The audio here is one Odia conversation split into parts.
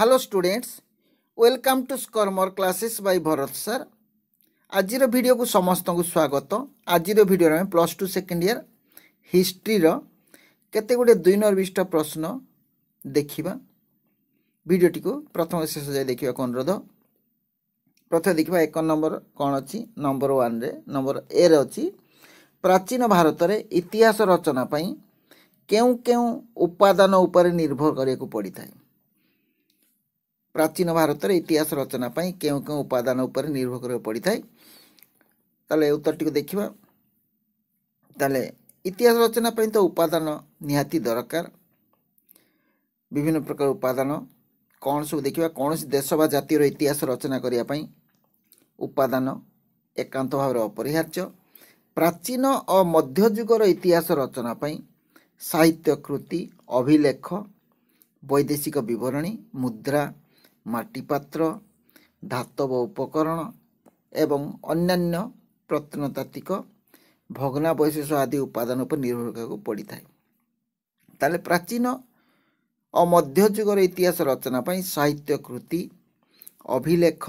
ହ୍ୟାଲୋ ଷ୍ଟୁଡ଼େଣ୍ଟସ୍ ୱେଲକମ୍ ଟୁ ସ୍କର୍ମର କ୍ଲାସେସ୍ ବାଇ ଭରତ ସାର୍ ଆଜିର ଭିଡ଼ିଓକୁ ସମସ୍ତଙ୍କୁ ସ୍ୱାଗତ ଆଜିର ଭିଡ଼ିଓରେ ଆମେ ପ୍ଲସ୍ ଟୁ ସେକେଣ୍ଡ ଇୟର୍ ହିଷ୍ଟ୍ରିର କେତେ ଗୁଡ଼ିଏ ଦୁଇ ନିର୍ଦ୍ଦିଷ୍ଟ ପ୍ରଶ୍ନ ଦେଖିବା ଭିଡ଼ିଓଟିକୁ ପ୍ରଥମେ ଶେଷ ଯାଏ ଦେଖିବାକୁ ଅନୁରୋଧ ପ୍ରଥମେ ଦେଖିବା ଏକ ନମ୍ବର କ'ଣ ଅଛି ନମ୍ବର ୱାନ୍ରେ ନମ୍ବର ଏରେ ଅଛି ପ୍ରାଚୀନ ଭାରତରେ ଇତିହାସ ରଚନା ପାଇଁ କେଉଁ କେଉଁ ଉପାଦାନ ଉପରେ ନିର୍ଭର କରିବାକୁ ପଡ଼ିଥାଏ ପ୍ରାଚୀନ ଭାରତର ଇତିହାସ ରଚନା ପାଇଁ କେଉଁ କେଉଁ ଉପାଦାନ ଉପରେ ନିର୍ଭର କରିବାକୁ ପଡ଼ିଥାଏ ତାହେଲେ ଉତ୍ତରଟିକୁ ଦେଖିବା ତାହେଲେ ଇତିହାସ ରଚନା ପାଇଁ ତ ଉପାଦାନ ନିହାତି ଦରକାର ବିଭିନ୍ନ ପ୍ରକାର ଉପାଦାନ କ'ଣ ସବୁ ଦେଖିବା କୌଣସି ଦେଶ ବା ଜାତିର ଇତିହାସ ରଚନା କରିବା ପାଇଁ ଉପାଦାନ ଏକାନ୍ତ ଭାବରେ ଅପରିହାର୍ଯ୍ୟ ପ୍ରାଚୀନ ଓ ମଧ୍ୟଯୁଗର ଇତିହାସ ରଚନା ପାଇଁ ସାହିତ୍ୟ କୃତି ଅଭିଲେଖ ବୈଦେଶିକ ବିବରଣୀ ମୁଦ୍ରା ମାଟିପାତ୍ର ଧାତବ ଉପକରଣ ଏବଂ ଅନ୍ୟାନ୍ୟ ପ୍ରତ୍ନତାତ୍ତ୍ୱିକ ଭଗ୍ନାବଶେଷ ଆଦି ଉପାଦାନ ଉପରେ ନିର୍ଭର କରିବାକୁ ପଡ଼ିଥାଏ ତାହେଲେ ପ୍ରାଚୀନ ଓ ମଧ୍ୟଯୁଗର ଇତିହାସ ରଚନା ପାଇଁ ସାହିତ୍ୟ କୃତି ଅଭିଲେଖ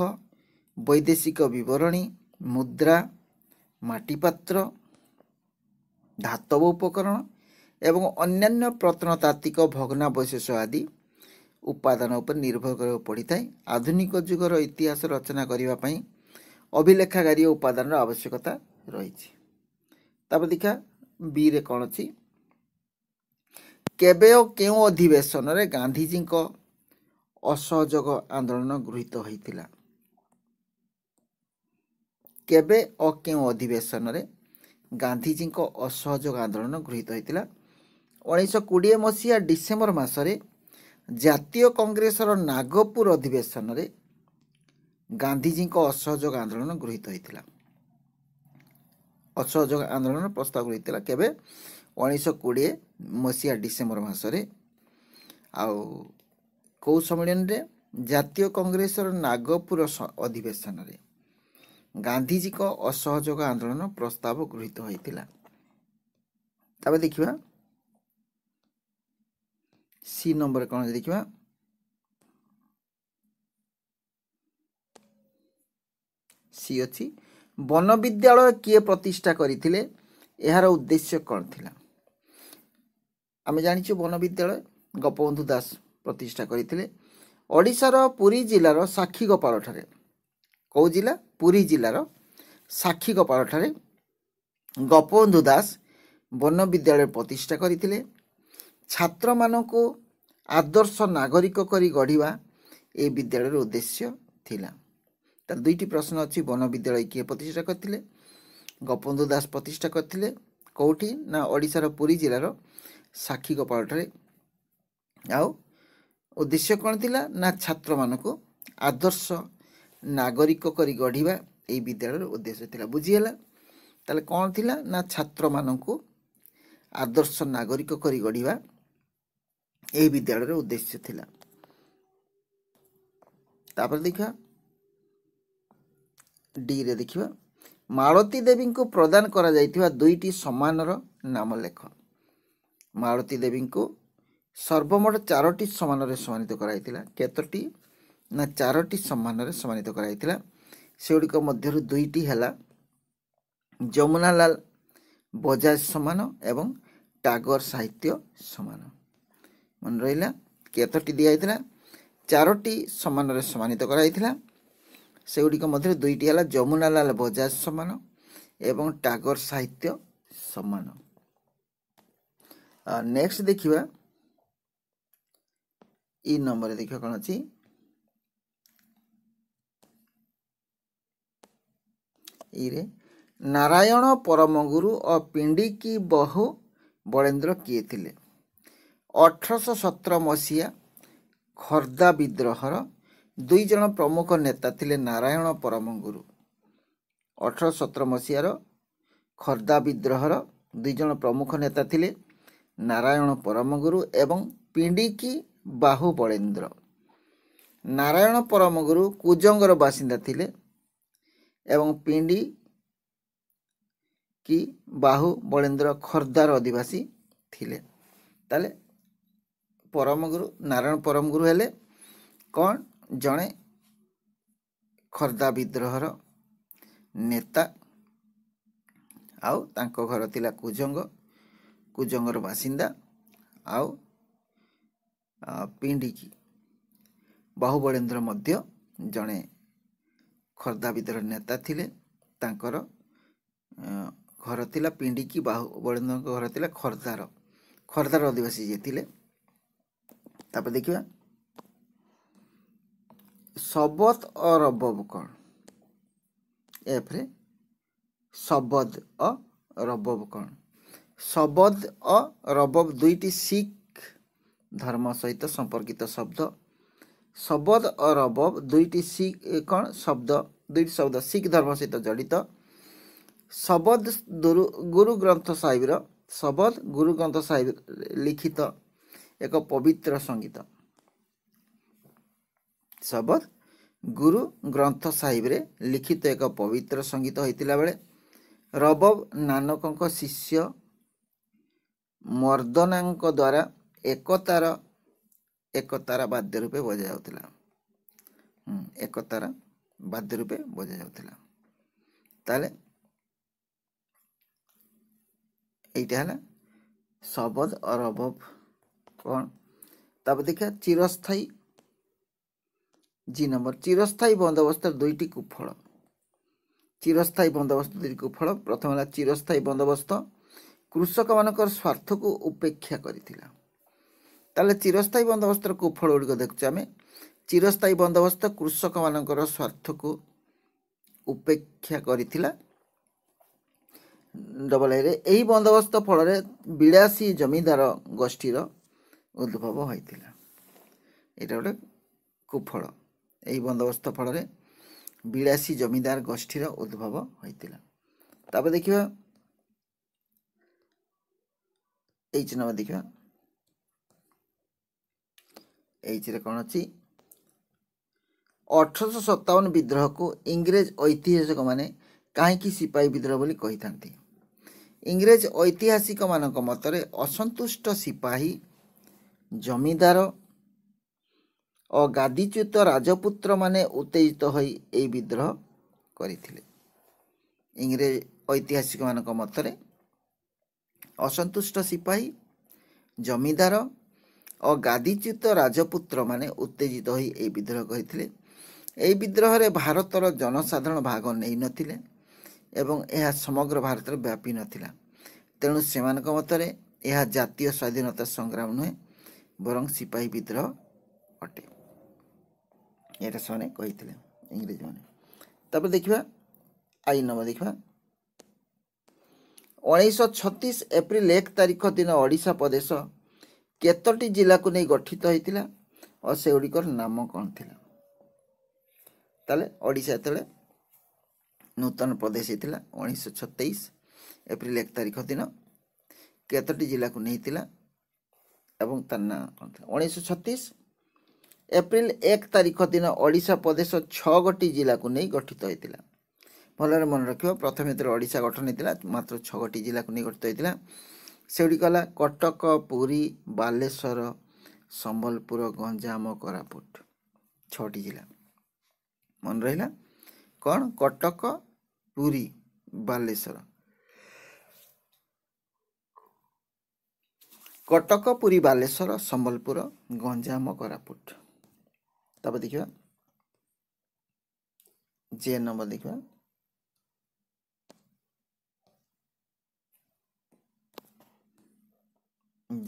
ବୈଦେଶିକ ବିବରଣୀ ମୁଦ୍ରା ମାଟିପାତ୍ର ଧାତବ ଉପକରଣ ଏବଂ ଅନ୍ୟାନ୍ୟ ପ୍ରତ୍ନତାତ୍ତ୍ୱିକ ଭଗ୍ନାବଶେଷ ଆଦି ଉପାଦାନ ଉପରେ ନିର୍ଭର କରିବାକୁ ପଡ଼ିଥାଏ ଆଧୁନିକ ଯୁଗର ଇତିହାସ ରଚନା କରିବା ପାଇଁ ଅଭିଲେଖାଗାରୀ ଉପାଦାନର ଆବଶ୍ୟକତା ରହିଛି ତାପରେ ଦେଖିବା ବିରେ କ'ଣ ଅଛି କେବେ ଓ କେଉଁ ଅଧିବେଶନରେ ଗାନ୍ଧୀଜୀଙ୍କ ଅସହଯୋଗ ଆନ୍ଦୋଳନ ଗୃହୀତ ହୋଇଥିଲା କେବେ ଓ କେଉଁ ଅଧିବେଶନରେ ଗାନ୍ଧୀଜୀଙ୍କ ଅସହଯୋଗ ଆନ୍ଦୋଳନ ଗୃହୀତ ହୋଇଥିଲା ଉଣେଇଶହ କୋଡ଼ିଏ ମସିହା ଡିସେମ୍ବର ମାସରେ ଜାତୀୟ କଂଗ୍ରେସର ନାଗପୁର ଅଧିବେଶନରେ ଗାନ୍ଧିଜୀଙ୍କ ଅସହଯୋଗ ଆନ୍ଦୋଳନ ଗୃହୀତ ହୋଇଥିଲା ଅସହଯୋଗ ଆନ୍ଦୋଳନର ପ୍ରସ୍ତାବ ହୋଇଥିଲା କେବେ ଉଣେଇଶହ କୋଡ଼ିଏ ମସିହା ଡିସେମ୍ବର ମାସରେ ଆଉ କେଉଁ ସମ୍ମିଳନୀରେ ଜାତୀୟ କଂଗ୍ରେସର ନାଗପୁର ଅଧିବେଶନରେ ଗାନ୍ଧିଜୀଙ୍କ ଅସହଯୋଗ ଆନ୍ଦୋଳନ ପ୍ରସ୍ତାବ ଗୃହୀତ ହୋଇଥିଲା ତାପରେ ଦେଖିବା সি নম্বরে କ'ଣ ଅଛି ଦେଖିବା সি ଅଛି বନ বিদ্যাଳୟ କିଏ ପ୍ରତିଷ୍ଠା କରିଥିଲେ ଏହାର ଉଦ୍ଦେଶ୍ୟ କ'ଣ ଥିଲା ଆମେ ଜାଣିଛୁ ବନ ବିଦ୍ୟାଳୟ ଗୋପବନ୍ଧୁ ଦାସ ପ୍ରତିଷ୍ଠା କରିଥିଲେ ଓଡ଼ିଶାର ପୁରୀ ଜିଲ୍ଲାର ସାକ୍ଷୀଗୋପାଳଠାରେ କେଉଁ ଜିଲ୍ଲା ପୁରୀ ଜିଲ୍ଲାର ସାକ୍ଷୀଗୋପାଳଠାରେ ଗୋପବନ୍ଧୁ ଦାସ ବନ ବିଦ୍ୟାଳୟ ପ୍ରତିଷ୍ଠା କରିଥିଲେ ଛାତ୍ରମାନଙ୍କୁ ଆଦର୍ଶ ନାଗରିକ କରି ଗଢ଼ିବା ଏ ବିଦ୍ୟାଳୟର ଉଦ୍ଦେଶ୍ୟ ଥିଲା ତା ଦୁଇଟି ପ୍ରଶ୍ନ ଅଛି ବନ ବିଦ୍ୟାଳୟ କିଏ ପ୍ରତିଷ୍ଠା କରିଥିଲେ ଗୋପବନ୍ଧୁ ଦାସ ପ୍ରତିଷ୍ଠା କରିଥିଲେ କେଉଁଠି ନା ଓଡ଼ିଶାର ପୁରୀ ଜିଲ୍ଲାର ସାକ୍ଷୀ ଗୋପାଳଠାରେ ଆଉ ଉଦ୍ଦେଶ୍ୟ କ'ଣ ଥିଲା ନା ଛାତ୍ରମାନଙ୍କୁ ଆଦର୍ଶ ନାଗରିକ କରି ଗଢ଼ିବା ଏହି ବିଦ୍ୟାଳୟର ଉଦ୍ଦେଶ୍ୟ ଥିଲା ବୁଝିହେଲା ତାହେଲେ କ'ଣ ଥିଲା ନା ଛାତ୍ରମାନଙ୍କୁ ଆଦର୍ଶ ନାଗରିକ କରି ଗଢ଼ିବା ଏହି ବିଦ୍ୟାଳୟର ଉଦ୍ଦେଶ୍ୟ ଥିଲା ତାପରେ ଦେଖିବା ଡିରେ ଦେଖିବା ମାଳତୀ ଦେବୀଙ୍କୁ ପ୍ରଦାନ କରାଯାଇଥିବା ଦୁଇଟି ସମ୍ମାନର ନାମ ଲେଖ ମାଳତୀ ଦେବୀଙ୍କୁ ସର୍ବମୋଟ ଚାରୋଟି ସମ୍ମାନରେ ସମ୍ମାନିତ କରାଯାଇଥିଲା କେତୋଟି ନା ଚାରୋଟି ସମ୍ମାନରେ ସମ୍ମାନିତ କରାଯାଇଥିଲା ସେଗୁଡ଼ିକ ମଧ୍ୟରୁ ଦୁଇଟି ହେଲା ଯମୁନାଲାଲ ବଜାଜ ସମ୍ମାନ ଏବଂ ଟାଗୋର ସାହିତ୍ୟ ସମ୍ମାନ ମନେ ରହିଲା କେତୋଟି ଦିଆଯାଇଥିଲା ଚାରୋଟି ସମାନରେ ସମ୍ମାନିତ କରାଯାଇଥିଲା ସେଗୁଡ଼ିକ ମଧ୍ୟରୁ ଦୁଇଟି ହେଲା ଯମୁନାଲାଲ ବଜାଜ ସମ୍ମାନ ଏବଂ ଟାଗର ସାହିତ୍ୟ ସମ୍ମାନ ନେକ୍ସଟ ଦେଖିବା ଇ ନମ୍ବରରେ ଦେଖିବା କ'ଣ ଅଛି ଇରେ ନାରାୟଣ ପରମଗୁରୁ ଓ ପିଣ୍ଡିକି ବହୁ ବଳେନ୍ଦ୍ର କିଏ ଥିଲେ ଅଠରଶହ ସତର ମସିହା ଖୋର୍ଦ୍ଧା ବିଦ୍ରୋହର ଦୁଇ ଜଣ ପ୍ରମୁଖ ନେତା ଥିଲେ ନାରାୟଣ ପରମଗୁରୁ ଅଠରଶହ ସତର ମସିହାର ଖୋର୍ଦ୍ଧା ବିଦ୍ରୋହର ଦୁଇ ଜଣ ପ୍ରମୁଖ ନେତା ଥିଲେ ନାରାୟଣ ପରମ ଗୁରୁ ଏବଂ ପିଣ୍ଡିକି ବଳେନ୍ଦ୍ର ନାରାୟଣ ପରମ ଗୁରୁ କୁଜଙ୍ଗର ବାସିନ୍ଦା ଥିଲେ ଏବଂ ପିଣ୍ଡି କି ବାହୁ ବଳେନ୍ଦ୍ର ଖୋର୍ଦ୍ଧାର ଅଧିବାସୀ ଥିଲେ ତାହେଲେ ପରମଗୁରୁ ନାରାୟଣ ପରମଗୁରୁ ହେଲେ କ'ଣ ଜଣେ ଖୋର୍ଦ୍ଧା ବିଦ୍ରୋହର ନେତା ଆଉ ତାଙ୍କ ଘର ଥିଲା କୁଜଙ୍ଗ କୁଜଙ୍ଗର ବାସିନ୍ଦା ଆଉ ପିଣ୍ଡିକି ବାହୁବଳେନ୍ଦ୍ର ମଧ୍ୟ ଜଣେ ଖୋର୍ଦ୍ଧା ବିଦ୍ରୋହ ନେତା ଥିଲେ ତାଙ୍କର ଘର ଥିଲା ପିଣ୍ଡିକି ବାହୁବଳେନ୍ଦ୍ରଙ୍କ ଘର ଥିଲା ଖୋର୍ଦ୍ଧାର ଖୋର୍ଦ୍ଧାର ଅଧିବାସୀ ଯିଏ ଥିଲେ ତାପରେ ଦେଖିବା ଶବତ ଅ ରବବ କ'ଣ ଏଫରେ ଶବଦ ଅ ରବବ କ'ଣ ଶବଦ ଅ ରବବ ଦୁଇଟି ଶିଖ୍ ଧର୍ମ ସହିତ ସମ୍ପର୍କିତ ଶବ୍ଦ ଶବଦ ଅ ରବବ ଦୁଇଟି ଶିଖ୍ କ'ଣ ଶବ୍ଦ ଦୁଇଟି ଶବ୍ଦ ଶିଖ୍ ଧର୍ମ ସହିତ ଜଡ଼ିତ ଶବଦ ଗୁରୁ ଗ୍ରନ୍ଥ ସାହିବର ଶବଦ ଗୁରୁ ଗ୍ରନ୍ଥ ସାହିବ ଲିଖିତ ଏକ ପବିତ୍ର ସଙ୍ଗୀତ ଶବତ ଗୁରୁ ଗ୍ରନ୍ଥ ସାହିବରେ ଲିଖିତ ଏକ ପବିତ୍ର ସଙ୍ଗୀତ ହୋଇଥିଲା ବେଳେ ରବବ ନାନକଙ୍କ ଶିଷ୍ୟ ମର୍ଦ୍ଦନାଙ୍କ ଦ୍ୱାରା ଏକତାର ଏକତାର ବାଦ୍ୟ ରୂପେ ବଜାଯାଉଥିଲା ଏକତାର ବାଦ୍ୟ ରୂପେ ବଜାଯାଉଥିଲା ତାହେଲେ ଏଇଟା ହେଲା ଶବଦ ଅରବବ କ'ଣ তারপর দেখা চিরস্থায়ী জি নম্বর চিরস্থায়ী বন্দোবস্তের দুইটি কুফল চিরস্থায়ী বন্দোবস্ত দুইটি কুফল প্রথম হল চিরস্থায়ী বন্দোবস্ত কৃষকমানଙ୍କର ସ୍ୱାର୍ଥକୁ ଉପେକ୍ଷା କରିଥିଲା ତାହେଲେ ଚିରସ୍ଥାୟୀ ବନ୍ଦୋବସ୍ତର କୁଫଳ ଗୁଡ଼ିକ ଦେଖୁଛେ ଆମେ ଚିରସ୍ଥାୟୀ ବନ୍ଦୋବସ୍ତ କୃଷକମାନଙ୍କର ସ୍ୱାର୍ଥକୁ ଉପେକ୍ଷା କରିଥିଲା ଡବଲ ଏରେ ଏହି ବନ୍ଦୋବସ୍ତ ଫଳରେ ବିଳାସୀ ଜମିଦାର ଗୋଷ୍ଠୀର ଉଦ୍ଭବ ହୋଇଥିଲା ଏଇଟା ଗୋଟେ କୁଫଳ ଏହି ବନ୍ଦୋବସ୍ତ ଫଳରେ ବିଳାସୀ ଜମିଦାର ଗୋଷ୍ଠୀର ଉଦ୍ଭବ ହୋଇଥିଲା ତାପରେ ଦେଖିବା ଏଚ୍ ନମ୍ବର ଦେଖିବା ଏଚ୍ରେ କ'ଣ ଅଛି ଅଠରଶହ ସତାବନ ବିଦ୍ରୋହକୁ ଇଂରେଜ ଐତିହାସିକମାନେ କାହିଁକି ସିପାହୀ ବିଦ୍ରୋହ ବୋଲି କହିଥାନ୍ତି ଇଂରେଜ ଐତିହାସିକମାନଙ୍କ ମତରେ ଅସନ୍ତୁଷ୍ଟ ସିପାହୀ ଜମିଦାର ଓ ଗାଦିଚ୍ୟୁତ ରାଜପୁତ୍ରମାନେ ଉତ୍ତେଜିତ ହୋଇ ଏହି ବିଦ୍ରୋହ କରିଥିଲେ ଇଂରେଜ ଐତିହାସିକମାନଙ୍କ ମତରେ ଅସନ୍ତୁଷ୍ଟ ସିପାହୀ ଜମିଦାର ଓ ଗାଦିଚ୍ୟୁତ ରାଜପୁତ୍ରମାନେ ଉତ୍ତେଜିତ ହୋଇ ଏହି ବିଦ୍ରୋହ କରିଥିଲେ ଏହି ବିଦ୍ରୋହରେ ଭାରତର ଜନସାଧାରଣ ଭାଗ ନେଇନଥିଲେ ଏବଂ ଏହା ସମଗ୍ର ଭାରତରେ ବ୍ୟାପି ନଥିଲା ତେଣୁ ସେମାନଙ୍କ ମତରେ ଏହା ଜାତୀୟ ସ୍ୱାଧୀନତା ସଂଗ୍ରାମ ନୁହେଁ ବରଂ ସିପାହୀ ବିଦ୍ରୋହ ଅଟେ ଏଇଟା ସେମାନେ କହିଥିଲେ ଇଂରେଜମାନେ ତାପରେ ଦେଖିବା ଆଇନ ନମ୍ବର ଦେଖିବା ଉଣେଇଶହ ଛତିଶ ଏପ୍ରିଲ ଏକ ତାରିଖ ଦିନ ଓଡ଼ିଶା ପ୍ରଦେଶ କେତୋଟି ଜିଲ୍ଲାକୁ ନେଇ ଗଠିତ ହୋଇଥିଲା ଓ ସେଗୁଡ଼ିକର ନାମ କ'ଣ ଥିଲା ତାହେଲେ ଓଡ଼ିଶା ଯେତେବେଳେ ନୂତନ ପ୍ରଦେଶ ହେଇଥିଲା ଉଣେଇଶହ ଛତେଇଶ ଏପ୍ରିଲ ଏକ ତାରିଖ ଦିନ କେତୋଟି ଜିଲ୍ଲାକୁ ନେଇଥିଲା ଏବଂ ତାର ନାଁ କ'ଣ ଥିଲା ଉଣେଇଶହ ଛତିଶ ଏପ୍ରିଲ ଏକ ତାରିଖ ଦିନ ଓଡ଼ିଶା ପ୍ରଦେଶ ଛଅ ଗୋଟି ଜିଲ୍ଲାକୁ ନେଇ ଗଠିତ ହୋଇଥିଲା ଭଲରେ ମନେ ରଖିବ ପ୍ରଥମେ ଥର ଓଡ଼ିଶା ଗଠନ ହୋଇଥିଲା ମାତ୍ର ଛଅ ଗୋଟି ଜିଲ୍ଲାକୁ ନେଇ ଗଠିତ ହୋଇଥିଲା ସେଗୁଡ଼ିକ ହେଲା କଟକ ପୁରୀ ବାଲେଶ୍ୱର ସମ୍ବଲପୁର ଗଞ୍ଜାମ କୋରାପୁଟ ଛଅଟି ଜିଲ୍ଲା ମନେ ରହିଲା କ'ଣ କଟକ ପୁରୀ ବାଲେଶ୍ୱର କଟକ ପୁରୀ ବାଲେଶ୍ୱର ସମ୍ବଲପୁର ଗଞ୍ଜାମ କୋରାପୁଟ ତାପରେ ଦେଖିବା ଜେ ନମ୍ବର ଦେଖିବା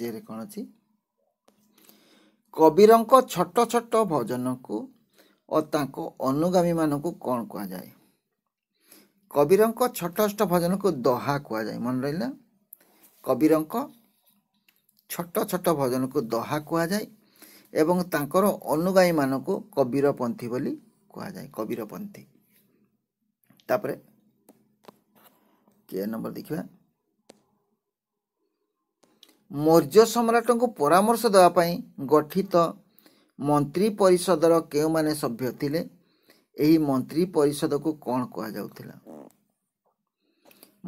ଜେରେ କ'ଣ ଅଛି କବିରଙ୍କ ଛୋଟ ଛୋଟ ଭଜନକୁ ଓ ତାଙ୍କ ଅନୁଗାମୀମାନଙ୍କୁ କ'ଣ କୁହାଯାଏ କବିରଙ୍କ ଛୋଟ ଛୋଟ ଭଜନକୁ ଦହା କୁହାଯାଏ ମନେ ରହିଲା କବିରଙ୍କ ଛୋଟ ଛୋଟ ଭଜନକୁ ଦହା କୁହାଯାଏ ଏବଂ ତାଙ୍କର ଅନୁଗାୟୀମାନଙ୍କୁ କବିରପନ୍ଥୀ ବୋଲି କୁହାଯାଏ କବିରପନ୍ଥୀ ତାପରେ କେ ନମ୍ବର ଦେଖିବା ମୌର୍ଯ୍ୟ ସମ୍ରାଟଙ୍କୁ ପରାମର୍ଶ ଦେବା ପାଇଁ ଗଠିତ ମନ୍ତ୍ରୀ ପରିଷଦର କେଉଁମାନେ ସଭ୍ୟ ଥିଲେ ଏହି ମନ୍ତ୍ରୀ ପରିଷଦକୁ କ'ଣ କୁହାଯାଉଥିଲା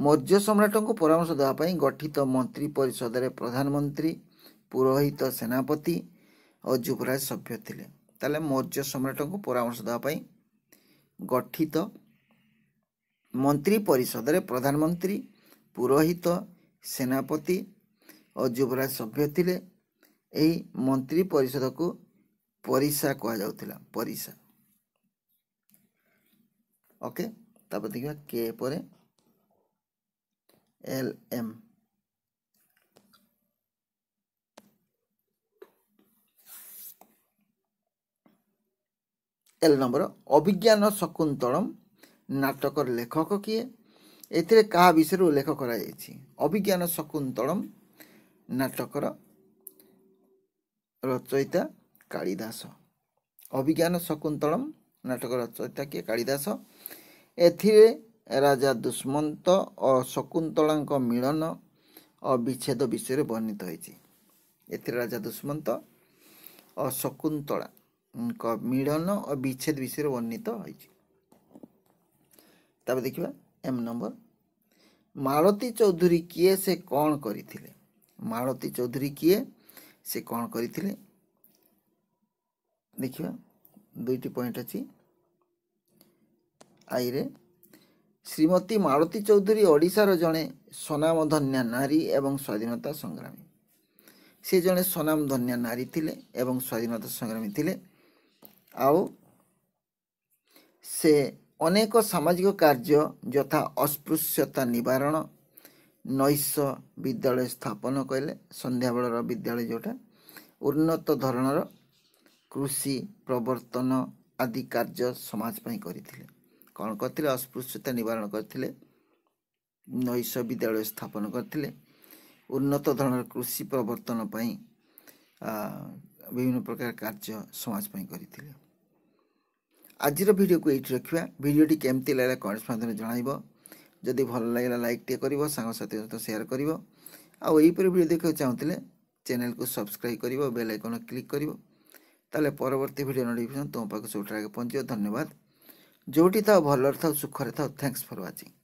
ମୌର୍ଯ୍ୟ ସମ୍ରାଟଙ୍କୁ ପରାମର୍ଶ ଦେବା ପାଇଁ ଗଠିତ ମନ୍ତ୍ରୀ ପରିଷଦରେ ପ୍ରଧାନମନ୍ତ୍ରୀ ପୁରୋହିତ ସେନାପତି ଓ ଯୁବରାଜ ସଭ୍ୟ ଥିଲେ ତାହେଲେ ମୌର୍ଯ୍ୟ ସମ୍ରାଟଙ୍କୁ ପରାମର୍ଶ ଦେବା ପାଇଁ ଗଠିତ ମନ୍ତ୍ରୀ ପରିଷଦରେ ପ୍ରଧାନମନ୍ତ୍ରୀ ପୁରୋହିତ ସେନାପତି ଓ ଯୁବରାଜ ସଭ୍ୟ ଥିଲେ ଏହି ମନ୍ତ୍ରୀ ପରିଷଦକୁ ପରିସା କୁହାଯାଉଥିଲା ପରିସା ଓକେ ତାପରେ ଦେଖିବା କେ ପରେ এল এম এল নম্বর অভিজ্ঞাନ ଶକୁନ୍ତଳମ୍ ନାଟକର ଲେଖକ କିଏ ଏଥିରେ କାହା ବିଷୟରେ ଉଲ୍ଲେଖ କରାଯାଇଛି ଅଭିଜ୍ଞାନ ଶକୁନ୍ତଳମ୍ ନାଟକର ରଚୟିତା କାଳିଦାସ ଅଭିଜ୍ଞାନ ଶକୁନ୍ତଳମ୍ ନାଟକ ରଚୟିତା କିଏ କାଳିଦାସ ଏଥିରେ ରାଜା ଦୁଷ୍ମନ୍ତ ଓ ଶକୁନ୍ତଳାଙ୍କ ମିଳନ ଓ ବିଚ୍ଛେଦ ବିଷୟରେ ବର୍ଣ୍ଣିତ ହୋଇଛି ଏଥିରେ ରାଜା ଦୁଷ୍ମନ୍ତ ଓ ଶକୁନ୍ତଳାଙ୍କ ମିଳନ ଓ ବିଚ୍ଛେଦ ବିଷୟରେ ବର୍ଣ୍ଣିତ ହୋଇଛି ତାପରେ ଦେଖିବା ଏମ୍ ନମ୍ବର ମାଳତୀ ଚୌଧୁରୀ କିଏ ସେ କ'ଣ କରିଥିଲେ ମାଳତୀ ଚୌଧୁରୀ କିଏ ସେ କ'ଣ କରିଥିଲେ ଦେଖିବା ଦୁଇଟି ପଏଣ୍ଟ ଅଛି ଆଇରେ ଶ୍ରୀମତୀ ମାଳତୀ ଚୌଧୁରୀ ଓଡ଼ିଶାର ଜଣେ ସ୍ୱନାମଧନ୍ୟା ନାରୀ ଏବଂ ସ୍ୱାଧୀନତା ସଂଗ୍ରାମୀ ସେ ଜଣେ ସ୍ୱନାମଧନ୍ୟା ନାରୀ ଥିଲେ ଏବଂ ସ୍ୱାଧୀନତା ସଂଗ୍ରାମୀ ଥିଲେ ଆଉ ସେ ଅନେକ ସାମାଜିକ କାର୍ଯ୍ୟ ଯଥା ଅସ୍ପୃଶ୍ୟତା ନିବାରଣ ନୈଶ ବିଦ୍ୟାଳୟ ସ୍ଥାପନ କହିଲେ ସନ୍ଧ୍ୟାବେଳର ବିଦ୍ୟାଳୟ ଯେଉଁଟା ଉନ୍ନତ ଧରଣର କୃଷି ପ୍ରବର୍ତ୍ତନ ଆଦି କାର୍ଯ୍ୟ ସମାଜ ପାଇଁ କରିଥିଲେ କ'ଣ କରିଥିଲେ ଅସ୍ପୃଶ୍ୟତା ନିବାରଣ କରିଥିଲେ ନୈଶ ବିଦ୍ୟାଳୟ ସ୍ଥାପନ କରିଥିଲେ ଉନ୍ନତ ଧରଣର କୃଷି ପ୍ରବର୍ତ୍ତନ ପାଇଁ ବିଭିନ୍ନ ପ୍ରକାର କାର୍ଯ୍ୟ ସମାଜ ପାଇଁ କରିଥିଲେ ଆଜିର ଭିଡ଼ିଓକୁ ଏଇଠି ରଖିବା ଭିଡ଼ିଓଟି କେମିତି ଲାଗିଲା କମେଣ୍ଟସ୍ ମାଧ୍ୟମରେ ଜଣାଇବ ଯଦି ଭଲ ଲାଗିଲା ଲାଇକ୍ଟିଏ କରିବ ସାଙ୍ଗସାଥିଙ୍କ ସହିତ ସେୟାର କରିବ ଆଉ ଏହିପରି ଭିଡ଼ିଓ ଦେଖିବାକୁ ଚାହୁଁଥିଲେ ଚ୍ୟାନେଲକୁ ସବସ୍କ୍ରାଇବ୍ କରିବ ବେଲ୍ ଆଇକନ କ୍ଲିକ୍ କରିବ ତାହେଲେ ପରବର୍ତ୍ତୀ ଭିଡ଼ିଓ ନୋଟିଫିକେସନ୍ ତୁମ ପାଖକୁ ସବୁଠାରୁ ଆଗେ ପହଞ୍ଚିବ ଧନ୍ୟବାଦ ଯେଉଁଠି ଥାଉ ଭଲରେ ଥାଉ ସୁଖରେ ଥାଉ ଥ୍ୟାଙ୍କସ୍ ଫର୍ ୱାଚିଂ